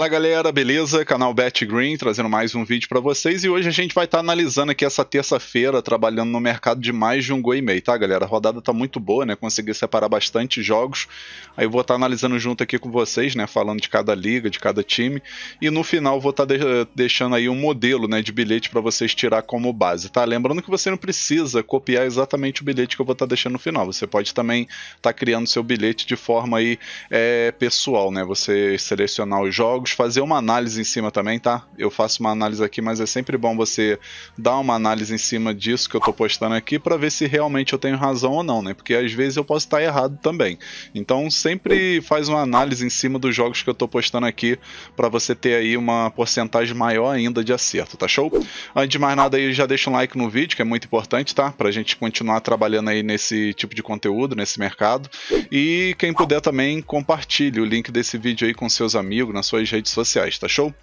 Fala galera, beleza? Canal Bet Green trazendo mais um vídeo para vocês e hoje a gente vai estar tá analisando aqui essa terça-feira trabalhando no mercado de mais de um gol e meio, tá galera? A rodada tá muito boa, né? Consegui separar bastante jogos. Aí eu vou estar tá analisando junto aqui com vocês, né? Falando de cada liga, de cada time e no final vou estar tá deixando aí um modelo, né? De bilhete para vocês tirar como base, tá? Lembrando que você não precisa copiar exatamente o bilhete que eu vou estar tá deixando no final. Você pode também estar tá criando seu bilhete de forma aí é, pessoal, né? Você selecionar os jogos fazer uma análise em cima também, tá? Eu faço uma análise aqui, mas é sempre bom você dar uma análise em cima disso que eu tô postando aqui para ver se realmente eu tenho razão ou não, né? Porque às vezes eu posso estar errado também. Então sempre faz uma análise em cima dos jogos que eu tô postando aqui para você ter aí uma porcentagem maior ainda de acerto, tá show? Antes de mais nada aí, já deixa um like no vídeo, que é muito importante, tá? Pra gente continuar trabalhando aí nesse tipo de conteúdo, nesse mercado. E quem puder também compartilhe o link desse vídeo aí com seus amigos, nas suas redes sociais, tá show?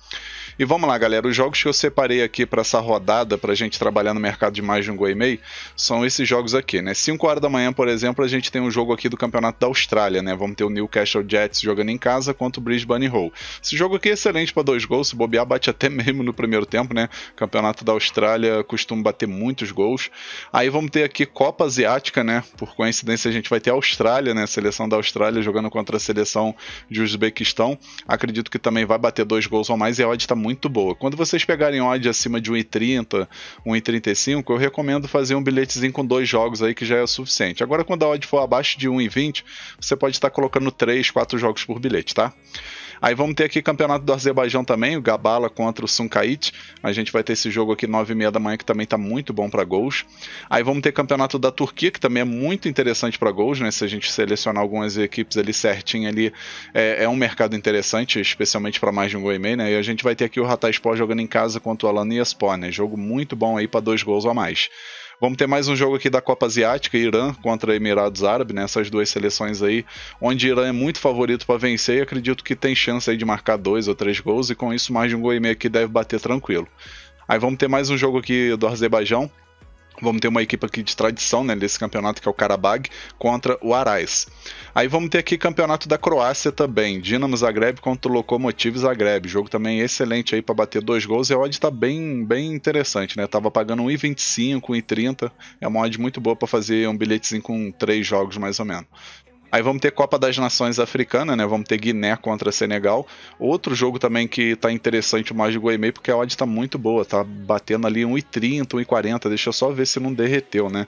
E vamos lá, galera. Os jogos que eu separei aqui para essa rodada, para a gente trabalhar no mercado de mais de um gol e meio, são esses jogos aqui, né? 5 horas da manhã, por exemplo, a gente tem um jogo aqui do Campeonato da Austrália, né? Vamos ter o Newcastle Jets jogando em casa contra o Brisbane Roll. Esse jogo aqui é excelente para dois gols. Se bobear, bate até mesmo no primeiro tempo, né? Campeonato da Austrália costuma bater muitos gols. Aí vamos ter aqui Copa Asiática, né? Por coincidência, a gente vai ter a Austrália, né? A seleção da Austrália jogando contra a seleção de Uzbequistão. Acredito que também vai bater dois gols ou mais e a odd está muito muito boa. Quando vocês pegarem odd acima de 1,30, 1,35, eu recomendo fazer um bilhetezinho com dois jogos aí que já é o suficiente. Agora, quando a odd for abaixo de 1,20, você pode estar colocando 3, 4 jogos por bilhete, tá? Aí vamos ter aqui campeonato do Azerbaijão também, o Gabala contra o Sunkait. A gente vai ter esse jogo aqui 9h30 da manhã, que também está muito bom para gols. Aí vamos ter campeonato da Turquia, que também é muito interessante para gols, né? Se a gente selecionar algumas equipes ali certinho ali, é, é um mercado interessante, especialmente para mais de um gol e meio, né? E a gente vai ter aqui o Hatay Sport jogando em casa contra o Alanya Sport, né? Jogo muito bom aí para dois gols a mais. Vamos ter mais um jogo aqui da Copa Asiática, Irã contra Emirados Árabes, né? Essas duas seleções aí, onde Irã é muito favorito para vencer e acredito que tem chance aí de marcar dois ou três gols e com isso mais de um gol e meio aqui deve bater tranquilo. Aí vamos ter mais um jogo aqui do Azerbaijão Vamos ter uma equipe aqui de tradição né, desse campeonato, que é o Karabag, contra o Arais. Aí vamos ter aqui campeonato da Croácia também. Dinamo Zagreb contra o Lokomotiv Zagreb. Jogo também excelente aí para bater dois gols. E a odd está bem, bem interessante, né? Tava pagando 1,25, 1,30. É uma odd muito boa para fazer um bilhetezinho com três jogos mais ou menos. Aí vamos ter Copa das Nações Africana, né? Vamos ter Guiné contra Senegal. Outro jogo também que tá interessante o mais de Goemei, porque a odd tá muito boa, tá batendo ali 1,30, 1,40. Deixa eu só ver se não derreteu, né?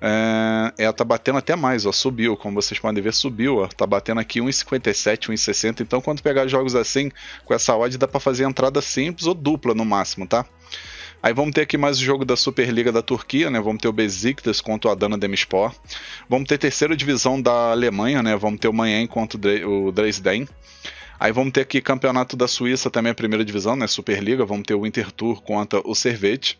É, ela é, tá batendo até mais, ó, subiu, como vocês podem ver, subiu, ó, tá batendo aqui 1,57, 1,60. Então, quando pegar jogos assim, com essa odd dá para fazer entrada simples ou dupla no máximo, tá? Aí vamos ter aqui mais o jogo da Superliga da Turquia, né? Vamos ter o Besiktas contra o Adana Demirspor. Vamos ter terceira divisão da Alemanha, né? Vamos ter o Manhã contra o Dresden. Aí vamos ter aqui Campeonato da Suíça também, a primeira divisão, né? Superliga. Vamos ter o Intertour contra o Servete.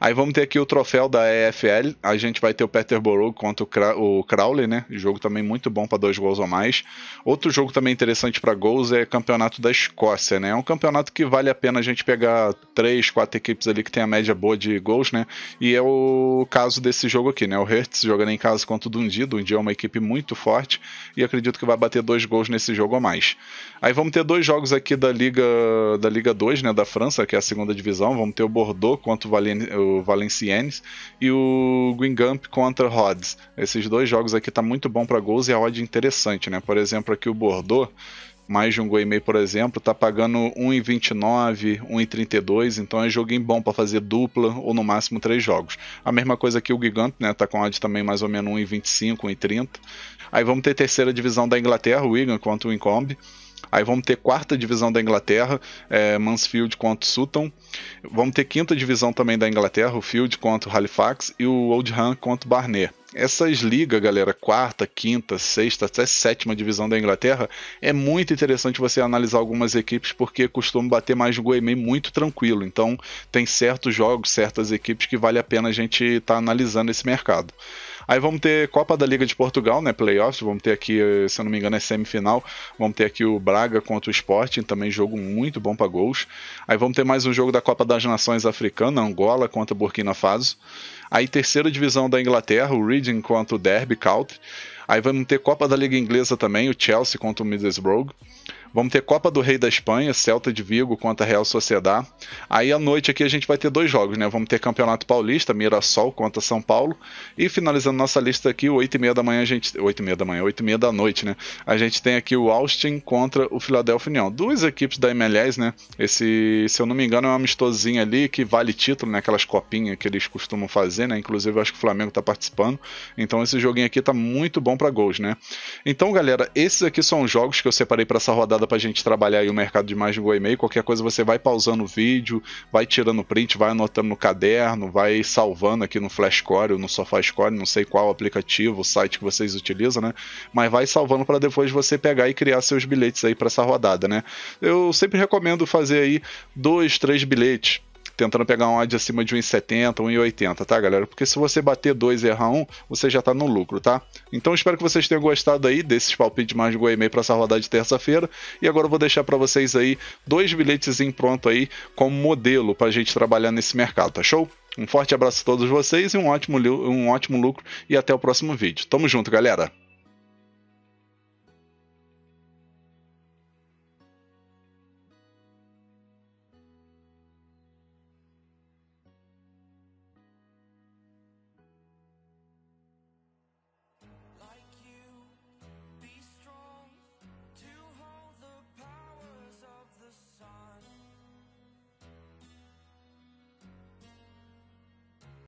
Aí vamos ter aqui o troféu da EFL. A gente vai ter o Peterborough contra o Crowley, né? Jogo também muito bom para dois gols ou mais. Outro jogo também interessante para gols é o Campeonato da Escócia, né? É um campeonato que vale a pena a gente pegar três, quatro equipes ali que tem a média boa de gols, né? E é o caso desse jogo aqui, né? O Hertz jogando em casa contra o Dundee. Dundee é uma equipe muito forte e acredito que vai bater dois gols nesse jogo ou mais. Aí vamos ter dois jogos aqui da Liga da Liga 2, né, da França, que é a segunda divisão. Vamos ter o Bordeaux contra o, Valen, o Valenciennes e o Guingamp contra o Rods. Esses dois jogos aqui tá muito bom para gols e a odd é interessante, né? Por exemplo, aqui o Bordeaux mais de um gol e meio, por exemplo, tá pagando 1,29, 1,32, então é joguinho bom para fazer dupla ou no máximo três jogos. A mesma coisa aqui o Gigante, né, tá com odd também mais ou menos 1,25, 1,30. Aí vamos ter terceira divisão da Inglaterra, o Wigan contra o Incombe. Aí vamos ter quarta divisão da Inglaterra, é, Mansfield contra Sutton. Vamos ter quinta divisão também da Inglaterra, o Field contra o Halifax e o Oldham contra o Barnet. Essas ligas, galera, quarta, quinta, sexta, até sétima divisão da Inglaterra, é muito interessante você analisar algumas equipes porque costuma bater mais gol e muito tranquilo. Então, tem certos jogos, certas equipes que vale a pena a gente estar tá analisando esse mercado. Aí vamos ter Copa da Liga de Portugal, né? Playoffs. Vamos ter aqui, se eu não me engano, é semifinal. Vamos ter aqui o Braga contra o Sporting, também jogo muito bom para gols. Aí vamos ter mais um jogo da Copa das Nações Africana, Angola contra Burkina Faso. Aí terceira divisão da Inglaterra, o Reading contra o Derby County. Aí vamos ter Copa da Liga Inglesa também, o Chelsea contra o Middlesbrough. Vamos ter Copa do Rei da Espanha, Celta de Vigo contra Real Sociedad. Aí à noite aqui a gente vai ter dois jogos, né? Vamos ter Campeonato Paulista, Mirassol contra São Paulo. E finalizando nossa lista aqui, 8 e meia da manhã, a gente. 8 e meia da manhã, 8 e meia da noite, né? A gente tem aqui o Austin contra o Philadelphia Union. Duas equipes da MLS, né? Esse, se eu não me engano, é uma amistosinha ali que vale título, né? Aquelas copinhas que eles costumam fazer, né? Inclusive, eu acho que o Flamengo tá participando. Então esse joguinho aqui tá muito bom para gols, né? Então, galera, esses aqui são os jogos que eu separei para essa rodada usada para a gente trabalhar aí o mercado de imagem do e-mail. Qualquer coisa você vai pausando o vídeo, vai tirando print, vai anotando no caderno, vai salvando aqui no Flashcore ou no SofaScore, não sei qual aplicativo, site que vocês utilizam, né? Mas vai salvando para depois você pegar e criar seus bilhetes aí para essa rodada, né? Eu sempre recomendo fazer aí dois, três bilhetes tentando pegar um odd acima de 1,70, 1,80, tá, galera? Porque se você bater 2 e errar 1, você já tá no lucro, tá? Então espero que vocês tenham gostado aí desses palpites mais de gol pra para essa rodada de terça-feira. E agora eu vou deixar para vocês aí dois bilhetes em pronto aí como modelo pra gente trabalhar nesse mercado, tá show? Um forte abraço a todos vocês e um ótimo, um ótimo lucro e até o próximo vídeo. Tamo junto, galera!